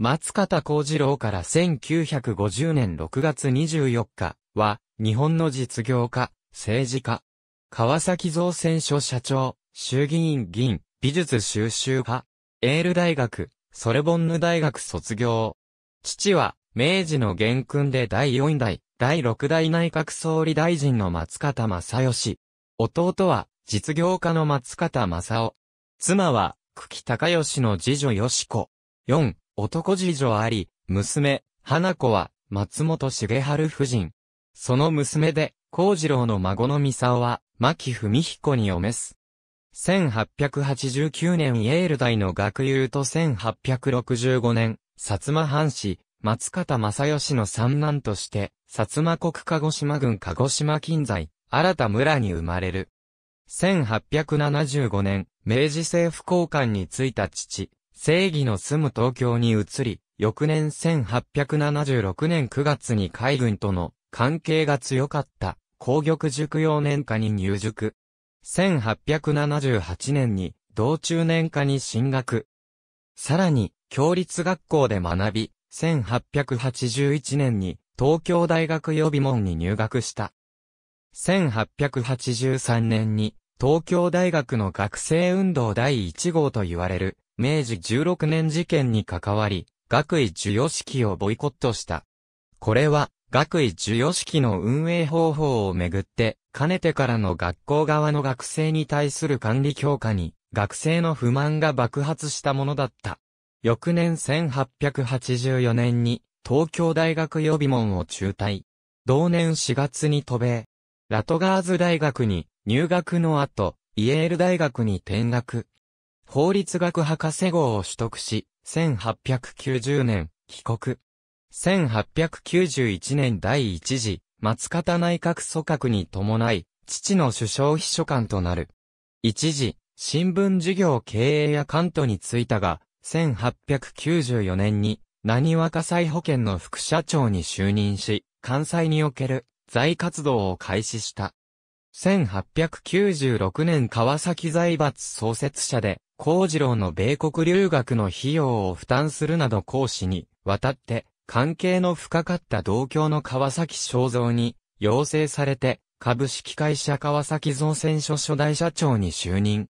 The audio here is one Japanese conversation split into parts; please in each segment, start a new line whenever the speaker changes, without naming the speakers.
松方幸次郎から1950年6月24日は、日本の実業家、政治家、川崎造船所社長、衆議院議員、美術収集派。エール大学、ソレボンヌ大学卒業。父は、明治の元勲で第4代、第6代内閣総理大臣の松方正義。弟は、実業家の松方正夫。妻は、久喜隆義の次女義子。4、男次女あり、娘、花子は、松本重春夫人。その娘で、幸次郎の孫の三沢は、牧文彦におめす。1889年イェール大の学友と1865年、薩摩藩士、松方正義の三男として、薩摩国鹿児島郡鹿児島近在、新た村に生まれる。1875年、明治政府交換に就いた父、正義の住む東京に移り、翌年1876年9月に海軍との関係が強かった、紅玉塾用年科に入塾。1878年に、同中年科に進学。さらに、共立学校で学び、1881年に、東京大学予備門に入学した。1883年に、東京大学の学生運動第1号と言われる、明治16年事件に関わり、学位授与式をボイコットした。これは、学位授与式の運営方法をめぐって、かねてからの学校側の学生に対する管理強化に、学生の不満が爆発したものだった。翌年1884年に、東京大学予備門を中退。同年4月に渡米。ラトガーズ大学に入学の後、イエール大学に転学。法律学博士号を取得し、1890年、帰国。1891年第一次、松方内閣組閣に伴い、父の首相秘書官となる。一時、新聞事業経営や関東に就いたが、1894年に、何和火災保険の副社長に就任し、関西における財活動を開始した。1896年川崎財閥創設者で、幸次郎の米国留学の費用を負担するなど講師に、渡って、関係の深かった同郷の川崎正造に、要請されて、株式会社川崎造船所初代社長に就任。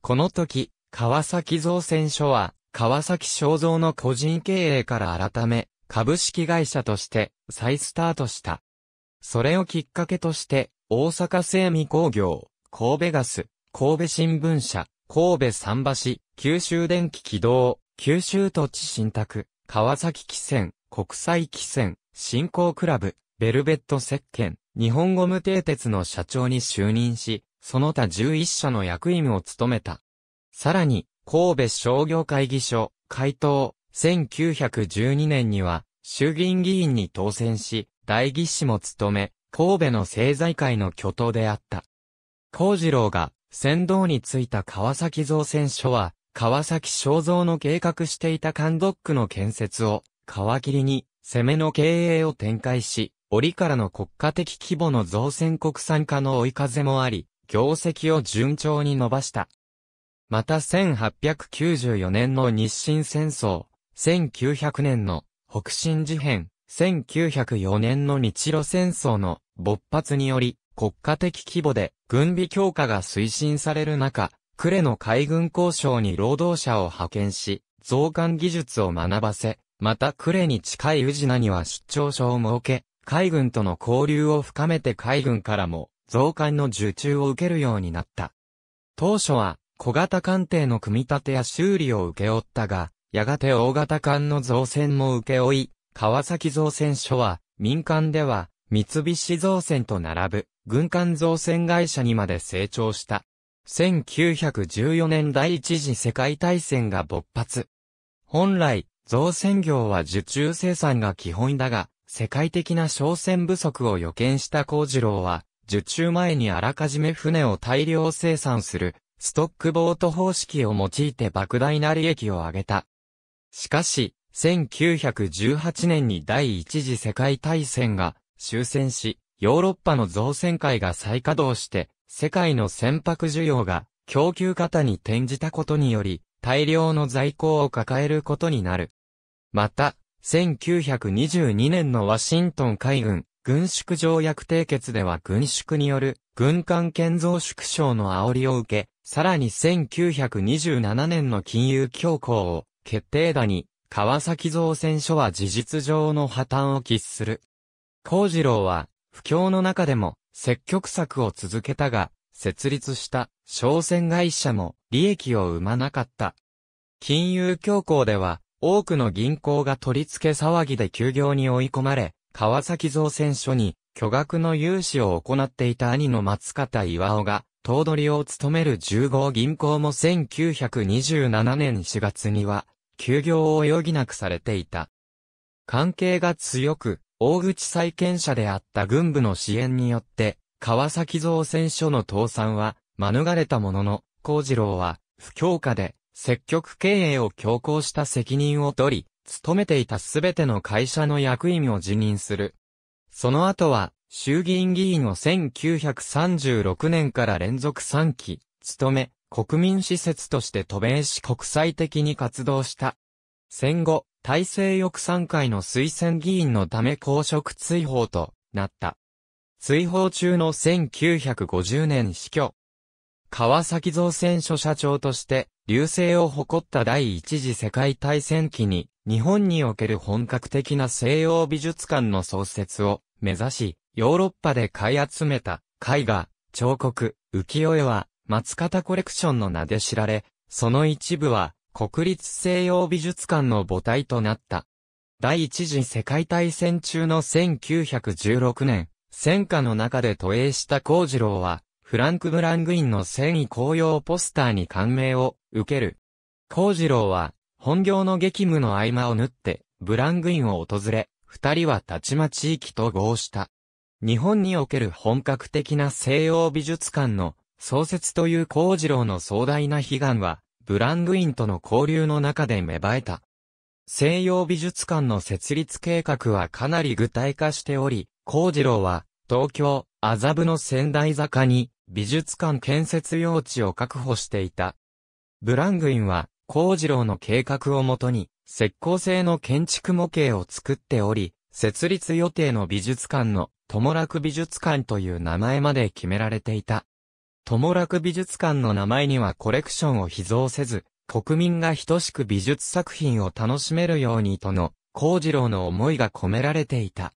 この時、川崎造船所は、川崎正造の個人経営から改め、株式会社として再スタートした。それをきっかけとして、大阪精味工業、神戸ガス、神戸新聞社、神戸桟橋、九州電気軌道、九州土地信託、川崎汽船、国際汽船、振興クラブ、ベルベット石鹸、日本ゴム定鉄の社長に就任し、その他11社の役員を務めた。さらに、神戸商業会議所、会頭、1912年には、衆議院議員に当選し、代議士も務め、神戸の政財界の巨頭であった。孔次郎が先導についた川崎造船所は、川崎正造の計画していたンドックの建設を、川切りに、攻めの経営を展開し、折からの国家的規模の造船国産化の追い風もあり、業績を順調に伸ばした。また1894年の日清戦争、1900年の北進事変、1904年の日露戦争の勃発により、国家的規模で軍備強化が推進される中、呉の海軍交渉に労働者を派遣し、増艦技術を学ばせ、また呉に近い宇品には出張所を設け、海軍との交流を深めて海軍からも増艦の受注を受けるようになった。当初は小型艦艇の組み立てや修理を受け負ったが、やがて大型艦の造船も受け負い、川崎造船所は民間では三菱造船と並ぶ軍艦造船会社にまで成長した。1914年第一次世界大戦が勃発。本来、造船業は受注生産が基本だが、世界的な商船不足を予見した幸次郎は、受注前にあらかじめ船を大量生産する、ストックボート方式を用いて莫大な利益を上げた。しかし、1918年に第一次世界大戦が終戦し、ヨーロッパの造船会が再稼働して、世界の船舶需要が供給過多に転じたことにより、大量の在庫を抱えることになる。また、1922年のワシントン海軍軍縮条約締結では軍縮による軍艦建造縮小の煽りを受け、さらに1927年の金融恐慌を決定打に、川崎造船所は事実上の破綻を喫する。孔次郎は不況の中でも積極策を続けたが、設立した商船会社も利益を生まなかった。金融恐慌では多くの銀行が取り付け騒ぎで休業に追い込まれ、川崎造船所に巨額の融資を行っていた兄の松方岩尾が、頭取を務める十0号銀行も1927年4月には、休業を余儀なくされていた。関係が強く、大口債権者であった軍部の支援によって、川崎造船所の倒産は免れたものの、幸次郎は、不強化で、積極経営を強行した責任を取り、勤めていたすべての会社の役員を辞任する。その後は、衆議院議員を1936年から連続3期、勤め、国民施設として渡米し国際的に活動した。戦後、大政翼参会の推薦議員のため公職追放となった。追放中の1950年死去。川崎造船所社長として、流星を誇った第一次世界大戦期に、日本における本格的な西洋美術館の創設を目指し、ヨーロッパで買い集めた絵画、彫刻、浮世絵は、松方コレクションの名で知られ、その一部は、国立西洋美術館の母体となった。第一次世界大戦中の1916年、戦火の中で都営した幸次郎は、フランク・ブラングインの戦意公用ポスターに感銘を受ける。幸次郎は、本業の激務の合間を縫って、ブラングインを訪れ、二人はたちまち域と合した。日本における本格的な西洋美術館の創設という幸次郎の壮大な悲願は、ブラングインとの交流の中で芽生えた。西洋美術館の設立計画はかなり具体化しており、幸次郎は、東京、麻布の仙台坂に、美術館建設用地を確保していた。ブラングインは、幸次郎の計画をもとに、石膏製の建築模型を作っており、設立予定の美術館の、友楽美術館という名前まで決められていた。友楽美術館の名前にはコレクションを秘蔵せず、国民が等しく美術作品を楽しめるようにとの、幸次郎の思いが込められていた。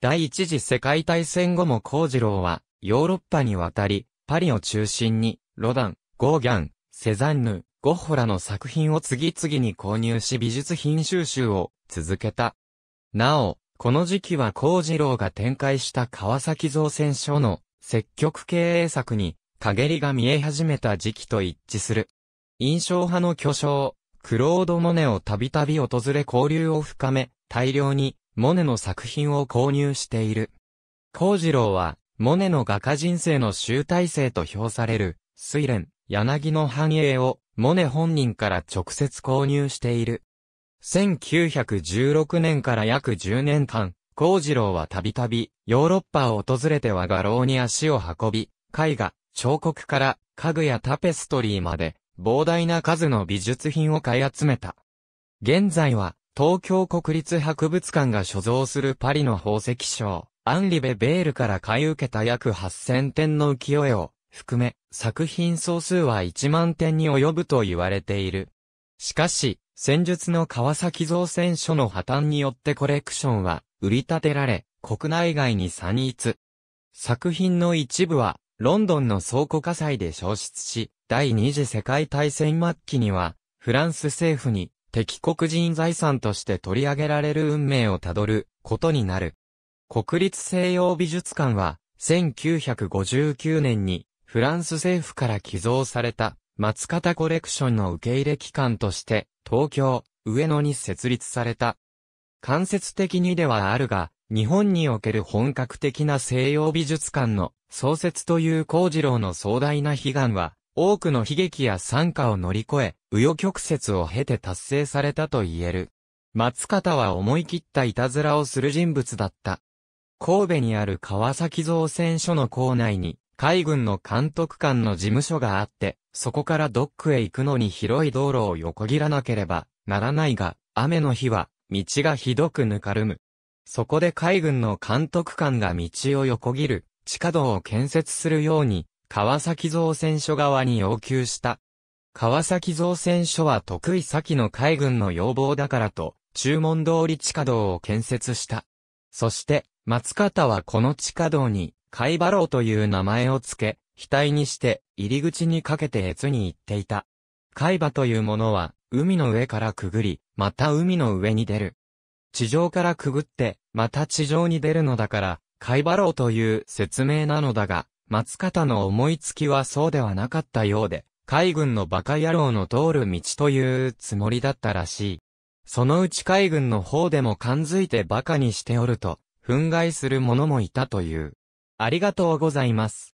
第一次世界大戦後も幸次郎は、ヨーロッパに渡り、パリを中心に、ロダン、ゴーギャン、セザンヌ、ゴッホらの作品を次々に購入し美術品収集を続けた。なお、この時期は幸次郎が展開した川崎造船所の積極経営策に陰りが見え始めた時期と一致する。印象派の巨匠、クロード・モネをたびたび訪れ交流を深め、大量に、モネの作品を購入している。幸次郎は、モネの画家人生の集大成と評される、睡蓮、柳の繁栄を、モネ本人から直接購入している。1916年から約10年間、幸次郎はたびたび、ヨーロッパを訪れては画廊に足を運び、絵画、彫刻から家具やタペストリーまで膨大な数の美術品を買い集めた。現在は東京国立博物館が所蔵するパリの宝石賞、アンリベ・ベールから買い受けた約8000点の浮世絵を含め作品総数は1万点に及ぶと言われている。しかし、戦術の川崎造船所の破綻によってコレクションは売り立てられ、国内外に散逸。作品の一部はロンドンの倉庫火災で消失し、第二次世界大戦末期には、フランス政府に敵国人財産として取り上げられる運命をたどることになる。国立西洋美術館は、1959年にフランス政府から寄贈された松方コレクションの受け入れ機関として、東京、上野に設立された。間接的にではあるが、日本における本格的な西洋美術館の創設という幸次郎の壮大な悲願は、多くの悲劇や惨禍を乗り越え、右与曲折を経て達成されたと言える。松方は思い切ったいたずらをする人物だった。神戸にある川崎造船所の構内に、海軍の監督官の事務所があって、そこからドックへ行くのに広い道路を横切らなければならないが、雨の日は、道がひどくぬかるむ。そこで海軍の監督官が道を横切る地下道を建設するように川崎造船所側に要求した。川崎造船所は得意先の海軍の要望だからと注文通り地下道を建設した。そして松方はこの地下道に海馬楼という名前を付け、額にして入り口にかけて越に行っていた。海馬というものは海の上からくぐり、また海の上に出る。地上からくぐって、また地上に出るのだから、いバローという説明なのだが、松方の思いつきはそうではなかったようで、海軍の馬鹿野郎の通る道というつもりだったらしい。そのうち海軍の方でも感づいて馬鹿にしておると、憤慨する者もいたという。ありがとうございます。